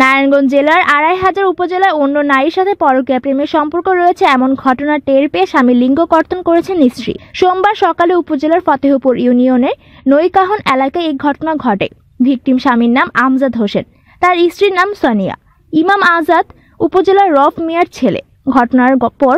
নারায়ণগঞ্জ জেলার আড়াই হাজার উপজেলায় অন্য নারীর সাথে পরকীয়া প্রেমের সম্পর্ক রয়েছে এমন ঘটনা টের পেয়ে স্বামী লিঙ্গ কর্তন করেছেন স্ত্রী সোমবার সকালে উপজেলার ফতেহপুর ইউনিয়নের নৈকাহন এলাকায় এই ঘটনা ঘটে ভিকটিম স্বামীর নাম আমজাদ হোসেন তার স্ত্রীর নাম সানিয়া ইমাম আজাদ উপজেলার রফ মিয়ার ছেলে ঘটনার পর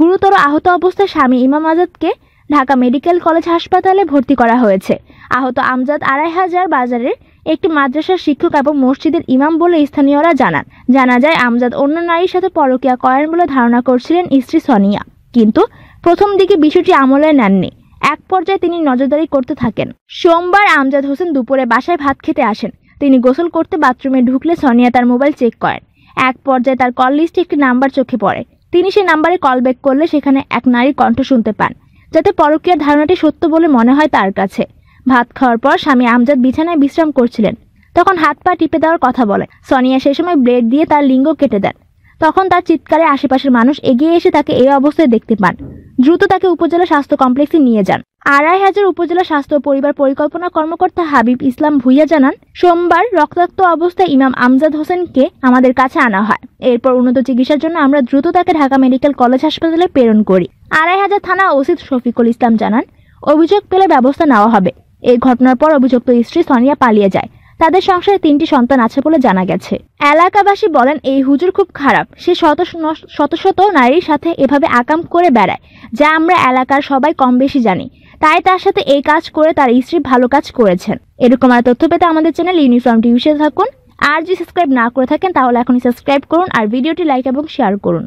গুরুতর আহত অবস্থায় স্বামী ইমাম আজাদকে ঢাকা মেডিকেল কলেজ হাসপাতালে ভর্তি করা হয়েছে আহত আমজাদ আড়াই হাজার বাজারের একটি মাদ্রাসার শিক্ষক এবং মসজিদের ইমাম বলে স্থানীয়রা জানান জানা যায় আমজাদ অন্য নারীর সাথে পরকিয়া করেন বলে ধারণা করছিলেন স্ত্রী সনিয়া কিন্তু প্রথম দিকে বিষয়টি আমলে নেননি এক পর্যায়ে তিনি নজরদারি করতে থাকেন সোমবার আমজাদ হোসেন দুপুরে বাসায় ভাত খেতে আসেন তিনি গোসল করতে বাথরুমে ঢুকলে সনিয়া তার মোবাইল চেক করেন এক পর্যায়ে তার কল লিস্টে একটি নাম্বার চোখে পড়ে তিনি সে নাম্বারে কল ব্যাক করলে সেখানে এক নারীর কণ্ঠ শুনতে পান যাতে পরকীয়ার ধারণাটি সত্য বলে মনে হয় তার কাছে ভাত খাওয়ার পর স্বামী আমজাদ বিছানায় বিশ্রাম করছিলেন তখন হাত পা টিপে দেওয়ার কথা বলে সনিয়া সেই সময় ব্লেড দিয়ে তার লিঙ্গ কেটে দেন তখন তার চিৎকারে আশেপাশের মানুষ এগিয়ে এসে তাকে এই অবস্থায় দেখতে পান দ্রুত তাকে উপজেলা স্বাস্থ্য কমপ্লেক্সে নিয়ে যান আড়াই হাজার উপজেলা স্বাস্থ্য পরিবার পরিকল্পনা কর্মকর্তা হাবিব ইসলাম ভুইয়া জানান সোমবার রক্তাক্ত অবস্থায় ইমাম আমজাদ হোসেনকে আমাদের কাছে আনা হয় এরপর উন্নত চিকিৎসার জন্য আমরা দ্রুত তাকে ঢাকা মেডিকেল কলেজ হাসপাতালে প্রেরণ করি আড়াই হাজার থানা ওসি শফিকুল ইসলাম জানান অভিযোগ পেলে ব্যবস্থা নেওয়া হবে এই ঘটনার পর অভিযুক্ত স্ত্রী সনিয়া পালিয়ে যায় তাদের সংসারে তিনটি সন্তান আছে বলে জানা গেছে এলাকাবাসী বলেন এই হুজুর খুব খারাপ সে শত শত শত নারীর সাথে এভাবে আকাম করে বেড়ায় যা আমরা এলাকার সবাই কম বেশি জানি তাই তার সাথে এই কাজ করে তার স্ত্রী ভালো কাজ করেছেন এরকম আর তথ্য পেতে আমাদের চ্যানেল ইউনিফর্ম টিভিতে থাকুন আর যদি সাবস্ক্রাইব না করে থাকেন তাহলে এখনই সাবস্ক্রাইব করুন আর ভিডিওটি লাইক এবং শেয়ার করুন